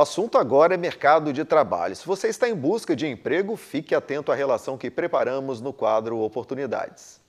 O assunto agora é mercado de trabalho. Se você está em busca de emprego, fique atento à relação que preparamos no quadro Oportunidades.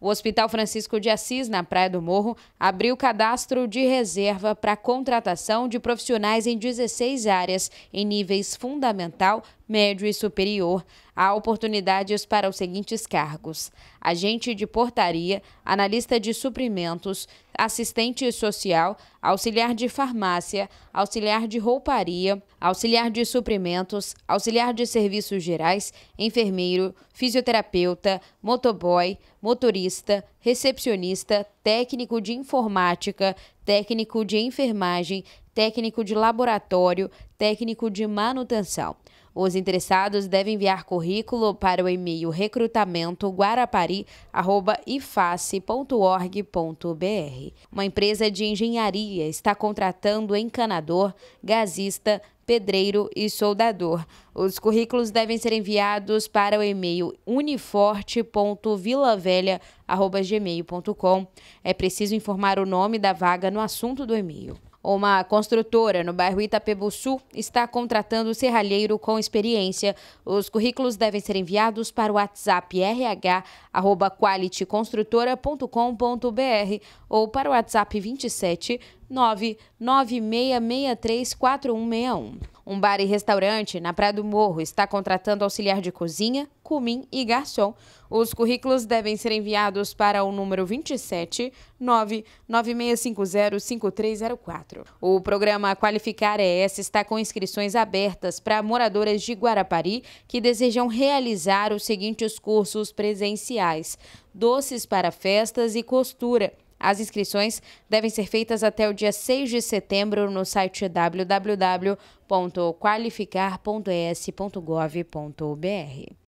O Hospital Francisco de Assis, na Praia do Morro, abriu cadastro de reserva para contratação de profissionais em 16 áreas, em níveis fundamental, médio e superior, há oportunidades para os seguintes cargos: agente de portaria, analista de suprimentos, assistente social, auxiliar de farmácia, auxiliar de rouparia, auxiliar de suprimentos, auxiliar de serviços gerais, enfermeiro, fisioterapeuta, motoboy, motorista, recepcionista, técnico de informática, técnico de enfermagem, técnico de laboratório, técnico de manutenção. Os interessados devem enviar currículo para o e-mail recrutamento guarapari@iface.org.br. Uma empresa de engenharia está contratando encanador, gasista, pedreiro e soldador. Os currículos devem ser enviados para o e-mail uniforte.vilavelha@gmail.com. É preciso informar o nome da vaga no assunto do e-mail. Uma construtora no bairro Itapebu Sul está contratando serralheiro com experiência. Os currículos devem ser enviados para o WhatsApp rh@qualityconstrutora.com.br ou para o WhatsApp 27 996634161. Um bar e restaurante na Praia do Morro está contratando auxiliar de cozinha, Cumim e Garçom. Os currículos devem ser enviados para o número 27 996505304. O programa Qualificar é ES está com inscrições abertas para moradoras de Guarapari que desejam realizar os seguintes cursos presenciais: doces para festas e costura. As inscrições devem ser feitas até o dia 6 de setembro no site www.qualificar.es.gov.br.